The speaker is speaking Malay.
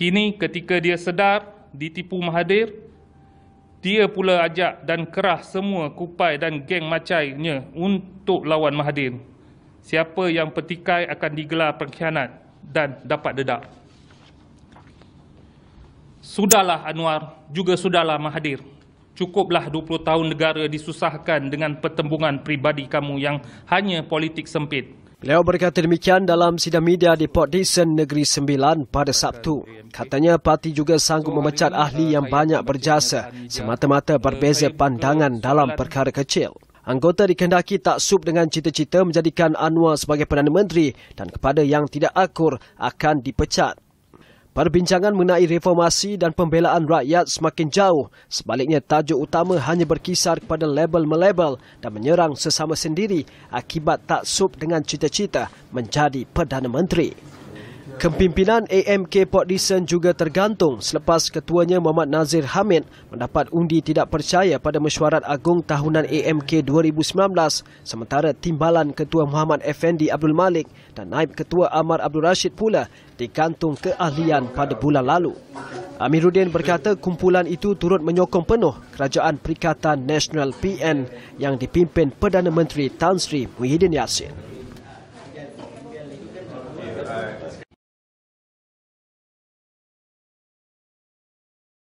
Kini ketika dia sedar ditipu Mahathir, dia pula ajak dan kerah semua kupai dan geng macainya untuk lawan Mahathir. Siapa yang petikai akan digelar pengkhianat dan dapat dedak. Sudahlah Anwar, juga sudahlah Mahathir. Cukuplah 20 tahun negara disusahkan dengan pertembungan pribadi kamu yang hanya politik sempit. Beliau berkata demikian dalam sidang media di Port Dickson, Negeri Sembilan pada Sabtu. Katanya parti juga sanggup memecat ahli yang banyak berjasa semata-mata berbeza pandangan dalam perkara kecil. Anggota dikendaki tak sub dengan cita-cita menjadikan Anwar sebagai Perdana Menteri dan kepada yang tidak akur akan dipecat. Perbincangan mengenai reformasi dan pembelaan rakyat semakin jauh. Sebaliknya, tajuk utama hanya berkisar kepada label-melabel dan menyerang sesama sendiri akibat tak sub dengan cita-cita menjadi Perdana Menteri. Kepimpinan AMK Port Dickson juga tergantung selepas ketuanya Muhammad Nazir Hamid mendapat undi tidak percaya pada mesyuarat agung tahunan AMK 2019 sementara timbalan ketua Muhammad Effendi Abdul Malik dan naib ketua Amar Abdul Rashid pula digantung keahlian pada bulan lalu. Amiruddin berkata kumpulan itu turut menyokong penuh Kerajaan Perikatan Nasional PN yang dipimpin Perdana Menteri Tan Sri Muhyiddin Yassin.